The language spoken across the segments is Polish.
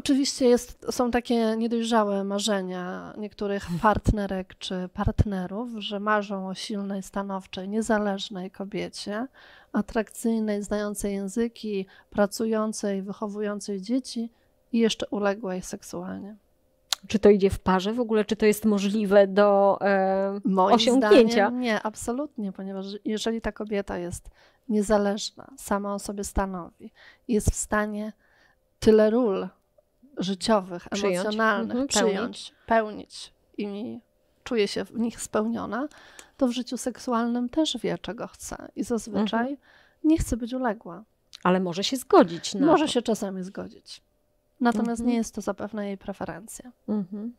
Oczywiście jest, są takie niedojrzałe marzenia niektórych partnerek czy partnerów, że marzą o silnej, stanowczej, niezależnej kobiecie, atrakcyjnej, znającej języki, pracującej, wychowującej dzieci i jeszcze uległej seksualnie. Czy to idzie w parze w ogóle? Czy to jest możliwe do e, Moim osiągnięcia? Zdaniem nie, absolutnie, ponieważ jeżeli ta kobieta jest niezależna, sama o sobie stanowi, jest w stanie tyle ról życiowych, przyjąć. emocjonalnych mhm, pełnić, pełnić i czuję się w nich spełniona, to w życiu seksualnym też wie, czego chce i zazwyczaj mhm. nie chce być uległa. Ale może się zgodzić na. Może to. się czasami zgodzić. Natomiast mhm. nie jest to zapewne jej preferencja. Mhm.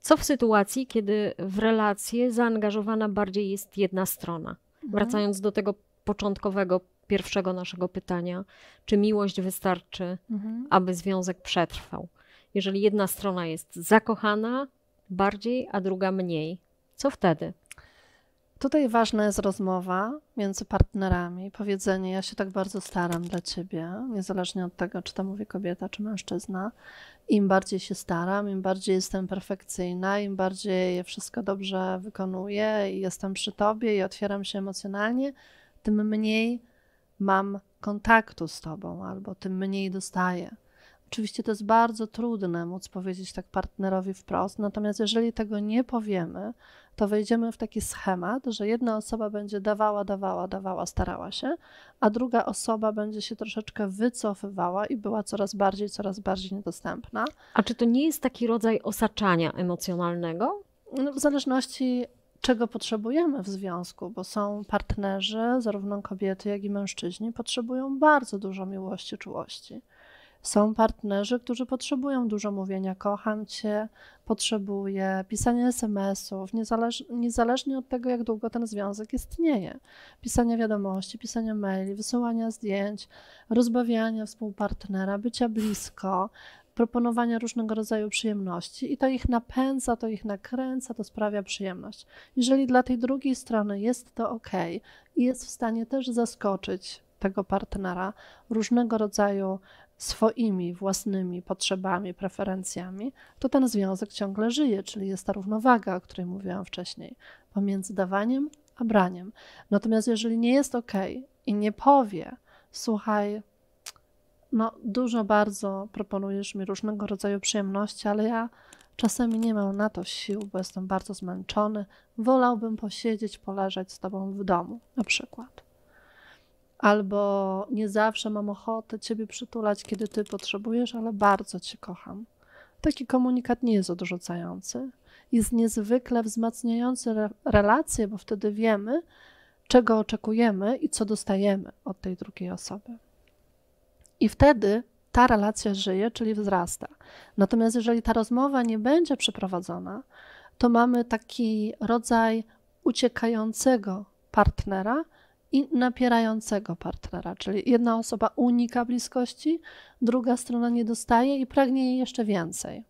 Co w sytuacji, kiedy w relacje zaangażowana bardziej jest jedna strona? Mhm. Wracając do tego początkowego, pierwszego naszego pytania, czy miłość wystarczy, mhm. aby związek przetrwał? Jeżeli jedna strona jest zakochana bardziej, a druga mniej, co wtedy? Tutaj ważna jest rozmowa między partnerami, powiedzenie: Ja się tak bardzo staram dla ciebie, niezależnie od tego, czy to mówi kobieta, czy mężczyzna. Im bardziej się staram, im bardziej jestem perfekcyjna, im bardziej wszystko dobrze wykonuję i jestem przy tobie i otwieram się emocjonalnie, tym mniej mam kontaktu z tobą albo tym mniej dostaję. Oczywiście to jest bardzo trudne móc powiedzieć tak partnerowi wprost, natomiast jeżeli tego nie powiemy, to wejdziemy w taki schemat, że jedna osoba będzie dawała, dawała, dawała, starała się, a druga osoba będzie się troszeczkę wycofywała i była coraz bardziej, coraz bardziej niedostępna. A czy to nie jest taki rodzaj osaczania emocjonalnego? No, w zależności czego potrzebujemy w związku, bo są partnerzy, zarówno kobiety, jak i mężczyźni, potrzebują bardzo dużo miłości, czułości. Są partnerzy, którzy potrzebują dużo mówienia kocham cię, potrzebuję pisania SMS-ów, niezależ niezależnie od tego, jak długo ten związek istnieje. Pisania wiadomości, pisania maili, wysyłania zdjęć, rozbawiania współpartnera, bycia blisko, proponowania różnego rodzaju przyjemności i to ich napędza, to ich nakręca, to sprawia przyjemność. Jeżeli dla tej drugiej strony jest to ok, jest w stanie też zaskoczyć tego partnera różnego rodzaju swoimi własnymi potrzebami, preferencjami, to ten związek ciągle żyje, czyli jest ta równowaga, o której mówiłam wcześniej, pomiędzy dawaniem a braniem. Natomiast jeżeli nie jest ok i nie powie, słuchaj, no dużo bardzo proponujesz mi różnego rodzaju przyjemności, ale ja czasami nie mam na to sił, bo jestem bardzo zmęczony, wolałbym posiedzieć, poleżeć z tobą w domu na przykład albo nie zawsze mam ochotę Ciebie przytulać, kiedy Ty potrzebujesz, ale bardzo Cię kocham. Taki komunikat nie jest odrzucający. Jest niezwykle wzmacniający re relacje, bo wtedy wiemy, czego oczekujemy i co dostajemy od tej drugiej osoby. I wtedy ta relacja żyje, czyli wzrasta. Natomiast jeżeli ta rozmowa nie będzie przeprowadzona, to mamy taki rodzaj uciekającego partnera, i napierającego partnera, czyli jedna osoba unika bliskości, druga strona nie dostaje i pragnie jej jeszcze więcej.